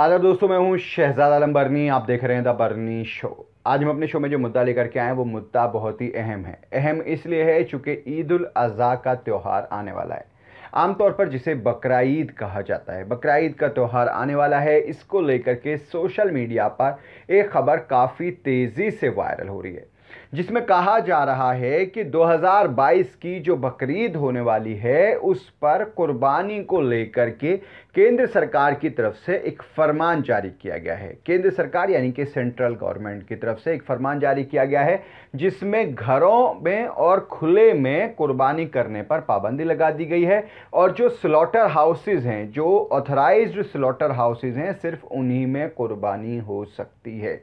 आदाब दोस्तों मैं हूँ शहजाद आलम बर्नी आप देख रहे हैं द बर्नी शो आज हम अपने शो में जो मुद्दा लेकर के आए वो मुद्दा बहुत ही अहम है अहम इसलिए है चूंकि ईद उल अज़ा का त्यौहार आने वाला है आमतौर पर जिसे बकरा ईद कहा जाता है बकरा ईद का त्यौहार आने वाला है इसको लेकर के सोशल मीडिया पर एक खबर काफ़ी तेज़ी से वायरल हो रही है जिसमें कहा जा रहा है कि 2022 की जो बकरीद होने वाली है उस पर कुर्बानी को लेकर के केंद्र सरकार की तरफ से एक फरमान जारी किया गया है केंद्र सरकार यानी कि सेंट्रल गवर्नमेंट की तरफ से एक फरमान जारी किया गया है जिसमें घरों में और खुले में कुर्बानी करने पर पाबंदी लगा दी गई है और जो स्लॉटर हाउसेज हैं जो ऑथराइज्ड स्लॉटर हाउसेज हैं सिर्फ उन्हीं में कुर्बानी हो सकती है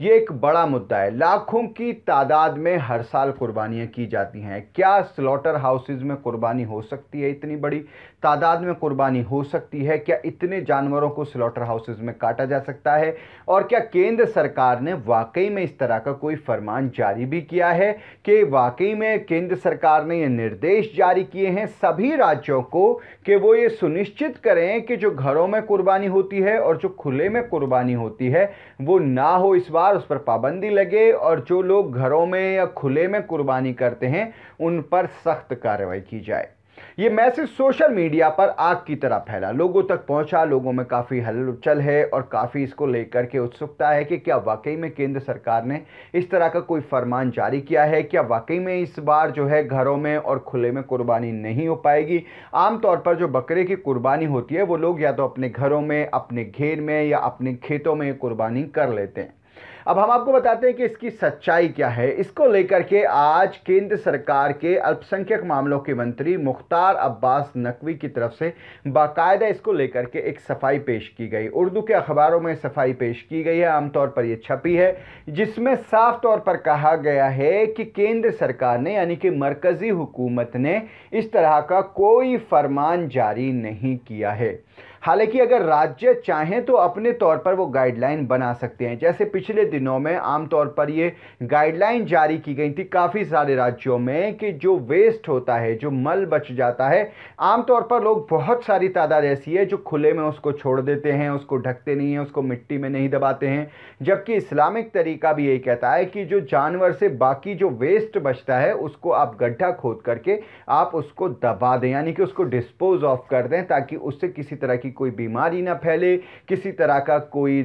ये एक बड़ा मुद्दा है लाखों की तादाद में हर साल कुर्बानियाँ की जाती हैं क्या स्लॉटर हाउसेज में कुर्बानी हो सकती है इतनी बड़ी तादाद में कुर्बानी हो सकती है क्या इतने जानवरों को स्लॉटर हाउसेज में काटा जा सकता है और क्या केंद्र सरकार ने वाकई में इस तरह का कोई फरमान जारी भी किया है कि वाकई में केंद्र सरकार ने ये निर्देश जारी किए हैं सभी राज्यों को कि वो ये सुनिश्चित करें कि जो घरों में कुर्बानी होती है और जो खुले में कुर्बानी होती है वो ना हो इस बार अनुसार उस पर पाबंदी लगे और जो लोग घरों में या खुले में कुर्बानी करते हैं उन पर सख्त कार्रवाई की जाए ये मैसेज सोशल मीडिया पर आग की तरह फैला लोगों तक पहुंचा लोगों में काफ़ी हलचल है और काफ़ी इसको लेकर के उत्सुकता है कि क्या वाकई में केंद्र सरकार ने इस तरह का कोई फरमान जारी किया है क्या वाकई में इस बार जो है घरों में और खुले में कुर्बानी नहीं हो पाएगी आमतौर पर जो बकरे की कुर्बानी होती है वो लोग या तो अपने घरों में अपने घेर में या अपने खेतों में कुर्बानी कर लेते हैं अब हम आपको बताते हैं कि इसकी सच्चाई क्या है इसको लेकर के आज केंद्र सरकार के अल्पसंख्यक मामलों के मंत्री मुख्तार अब्बास नकवी की तरफ से बाकायदा इसको लेकर के एक सफाई पेश की गई उर्दू के अखबारों में सफाई पेश की गई है आमतौर पर यह छपी है जिसमें साफ तौर पर कहा गया है कि केंद्र सरकार ने यानी कि मरकज़ी हुकूमत ने इस तरह का कोई फरमान जारी नहीं किया है हालांकि अगर राज्य चाहें तो अपने तौर पर वो गाइडलाइन बना सकते हैं जैसे पिछले दिन दिनों में आमतौर पर ये गाइडलाइन जारी की गई थी काफ़ी सारे राज्यों में कि जो वेस्ट होता है जो मल बच जाता है आमतौर पर लोग बहुत सारी तादाद ऐसी है जो खुले में उसको छोड़ देते हैं उसको ढकते नहीं हैं उसको मिट्टी में नहीं दबाते हैं जबकि इस्लामिक तरीका भी यही कहता है कि जो जानवर से बाकी जो वेस्ट बचता है उसको आप गड्ढा खोद करके आप उसको दबा दें यानी कि उसको डिस्पोज ऑफ कर दें ताकि उससे किसी तरह की कोई बीमारी ना फैले किसी तरह का कोई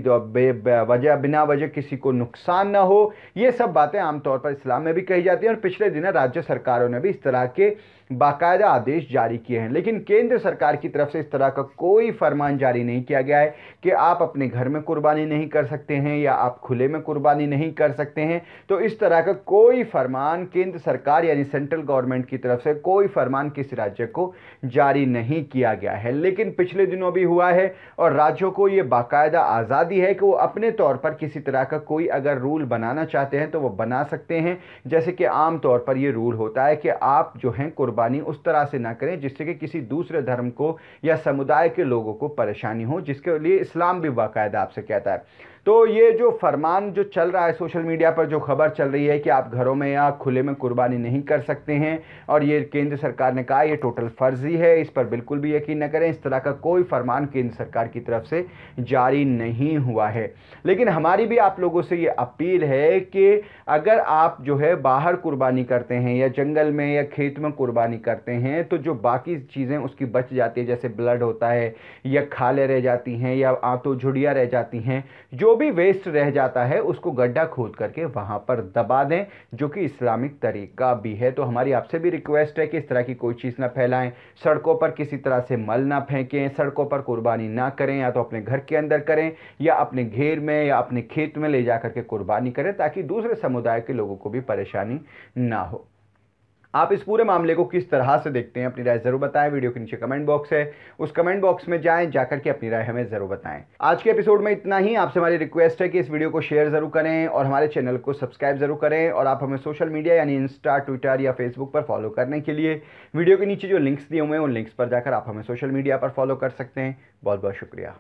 वजह बिना वजह किसी किसी को नुकसान ना हो ये सब बातें आमतौर पर इस्लाम में भी कही जाती हैं और पिछले दिनों राज्य सरकारों ने भी इस तरह के बाकायदा आदेश जारी किए हैं लेकिन केंद्र सरकार की तरफ से इस तरह का कोई फरमान जारी नहीं किया गया है कि आप अपने घर में कुर्बानी नहीं कर सकते हैं या आप खुले में कुर्बानी नहीं कर सकते हैं तो इस तरह का कोई फरमान केंद्र सरकार यानी सेंट्रल गवर्नमेंट की तरफ से कोई फरमान किसी राज्य को जारी नहीं किया गया है लेकिन पिछले दिनों भी हुआ है और राज्यों को ये बाकायदा आज़ादी है कि वो अपने तौर पर किसी तरह का कोई अगर रूल बनाना चाहते हैं तो वो बना सकते हैं जैसे कि आम तौर पर ये रूल होता है कि आप जो हैं कुर्बानी उस तरह से ना करें जिससे कि किसी दूसरे धर्म को या समुदाय के लोगों को परेशानी हो जिसके लिए इस्लाम भी बाकायदा आपसे कहता है तो ये जो फरमान जो चल रहा है सोशल मीडिया पर जो खबर चल रही है कि आप घरों में या खुले में कुर्बानी नहीं कर सकते हैं और ये केंद्र सरकार ने कहा ये टोटल फर्जी है इस पर बिल्कुल भी यकीन न करें इस तरह का कोई फरमान केंद्र सरकार की तरफ से जारी नहीं हुआ है लेकिन हमारी भी आप लोगों से ये अपील है कि अगर आप जो है बाहर कुर्बानी करते हैं या जंगल में या खेत में कुर्बानी करते हैं तो जो बाकी चीज़ें उसकी बच जाती है जैसे ब्लड होता है या खाले रह जाती हैं या आँतों झुड़ियाँ रह जाती हैं जो भी वेस्ट रह जाता है उसको गड्ढा खोद करके वहाँ पर दबा दें जो कि इस्लामिक तरीका भी है तो हमारी आपसे भी रिक्वेस्ट है कि इस तरह की कोई चीज़ ना फैलाएं सड़कों पर किसी तरह से मल ना फेंकें सड़कों पर कुर्बानी ना करें या तो अपने घर के अंदर करें या अपने घेर में या अपने खेत में ले जा करके कुर्बानी करें ताकि दूसरे समुदाय के लोगों को भी परेशानी ना हो आप इस पूरे मामले को किस तरह से देखते हैं अपनी राय जरूर बताएं वीडियो के नीचे कमेंट बॉक्स है उस कमेंट बॉक्स में जाएं जाकर के अपनी राय हमें जरूर बताएं आज के एपिसोड में इतना ही आपसे हमारी रिक्वेस्ट है कि इस वीडियो को शेयर जरूर करें और हमारे चैनल को सब्सक्राइब जरूर करें और आप हमें सोशल मीडिया यानी इंस्टा ट्विटर या फेसबुक पर फॉलो करने के लिए वीडियो के नीचे जो लिंक्स दिए हुए हैं उन लिंक्स पर जाकर आप हमें सोशल मीडिया पर फॉलो कर सकते हैं बहुत बहुत शुक्रिया